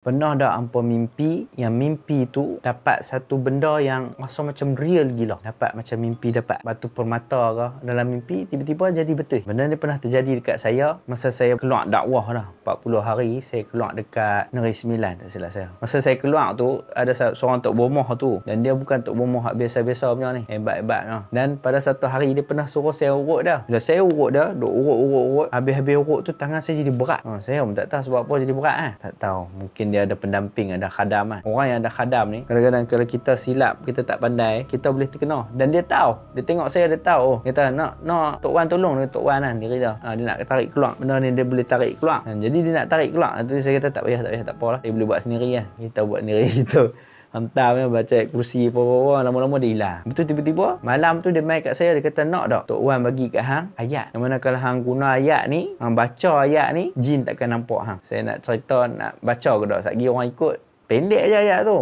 Pernah dah hampa mimpi yang mimpi tu dapat satu benda yang rasa macam real gila. Dapat macam mimpi dapat batu permata ke dalam mimpi tiba-tiba jadi betul. Benda ni pernah terjadi dekat saya masa saya keluar dakwah lah. 40 hari saya keluar dekat Negeri Sembilan tak silap saya. Masa saya keluar tu ada seorang tok bomoh tu dan dia bukan tok bomoh biasa-biasa punya ni. Hebat-hebat lah. Dan pada satu hari dia pernah suruh saya urut dah. Bila saya urut dah, duk urut-urut-urut. Habis-habis urut tu tangan saya jadi berat. Ha, saya pun tak tahu sebab apa jadi berat kan. Tak tahu. Mungkin dia ada pendamping ada khadam kan. orang yang ada khadam ni kadang-kadang kalau kita silap kita tak pandai kita boleh terkena dan dia tahu dia tengok saya dia tahu oh, dia nak nak Tok Wan tolong dia Tok Wan kan diri dia ha, dia nak tarik keluar benda ni dia boleh tarik keluar dan ah, jadi dia nak tarik keluar ah, tu saya kata tak payah tak payah tak apalah dia boleh buat sendiri kan kita buat sendiri gitu Hantar punya baca ayat kursi apa-apa Lama-lama dia hilang Betul tiba-tiba Malam tu dia main kat saya Dia kata nak tak Tok Wan bagi kat Hang Ayat Yang mana kalau Hang guna ayat ni Hang baca ayat ni Jin takkan nampak Hang Saya nak cerita Nak baca ke tak Sekejap orang ikut Pendek je ayat tu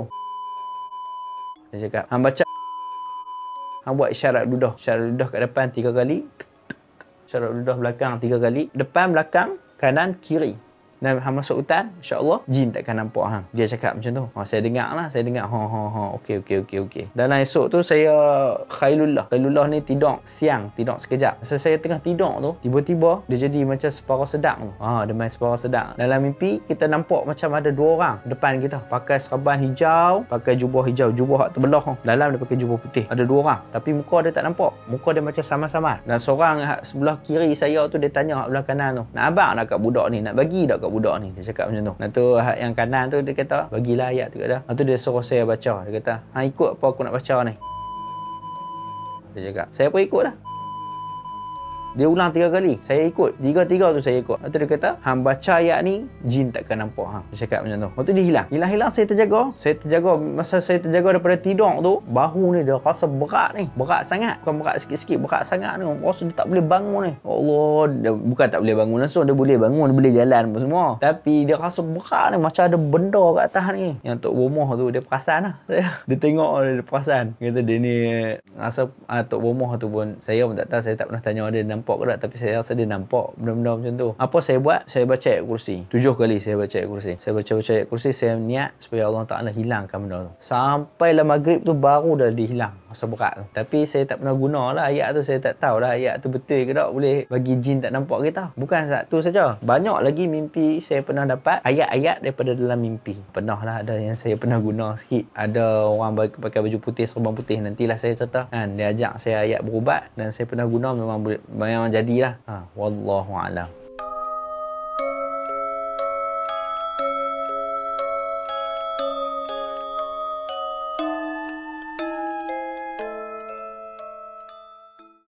Saya cakap Hang baca Hang buat isyarat ludah Isyarat ludah kat depan tiga kali Isyarat ludah belakang tiga kali Depan belakang Kanan kiri dan hang masuk hutan insyaallah jin takkan nampak hang dia cakap macam tu ha, saya dengar lah saya dengar ha ha ha okey okey okey okey dalam esok tu saya khailullah khailullah ni tidur siang tidur sekejap masa saya tengah tidur tu tiba-tiba dia jadi macam separa sedang tu ha dia main separa sedang dalam mimpi kita nampak macam ada dua orang depan kita pakai serban hijau pakai jubah hijau jubah hak terbelah dalam dia pakai jubah putih ada dua orang tapi muka dia tak nampak muka dia macam sama-sama dan seorang sebelah kiri saya tu dia tanya hak belah kanan tu nak abang nak kat budak ni nak bagi dak kat budak ni dia cakap macam tu lepas tu yang kanan tu dia kata bagilah ayat tu kat dia lepas tu dia suruh saya baca dia kata ha ikut apa aku nak baca ni dia cakap saya pun ikut lah dia ulang tiga kali. Saya ikut. Tiga-tiga tu saya ikut. Lepas tu dia kata, Han baca ayat ni, jin takkan nampak. Ha. Dia cakap macam tu. Lepas tu dia hilang. Hilang-hilang saya terjaga. Saya terjaga. Masa saya terjaga daripada tidur tu, bahu ni dia rasa berat ni. Berat sangat. Bukan berat sikit-sikit. Berat sangat ni. Rasa dia tak boleh bangun ni. Ya Allah. Dia bukan tak boleh bangun langsung. Dia boleh bangun. Dia boleh jalan apa semua. Tapi dia rasa berat ni. Macam ada benda kat atas ni. Yang Tok Bomoh tu dia perasan lah. Dia tengok dia perasan. Kata dia ni rasa ah, Tok Bomoh tu pun saya pun tak tahu. Saya tak pernah tanya dia nampak nampak ke tak tapi saya rasa dia nampak benda-benda macam tu apa saya buat saya baca ayat kursi tujuh kali saya baca ayat kursi saya baca baca ayat kursi saya niat supaya Allah Taala hilangkan benda tu sampai lah maghrib tu baru dah dihilang rasa berat tu tapi saya tak pernah guna lah ayat tu saya tak tahu lah ayat tu betul ke tak boleh bagi jin tak nampak kita bukan satu saja banyak lagi mimpi saya pernah dapat ayat-ayat daripada dalam mimpi pernah lah ada yang saya pernah guna sikit ada orang pakai baju putih serban putih nantilah saya cerita kan dia ajak saya ayat berubat dan saya pernah guna memang boleh memang jadilah ha, Wallahu'alam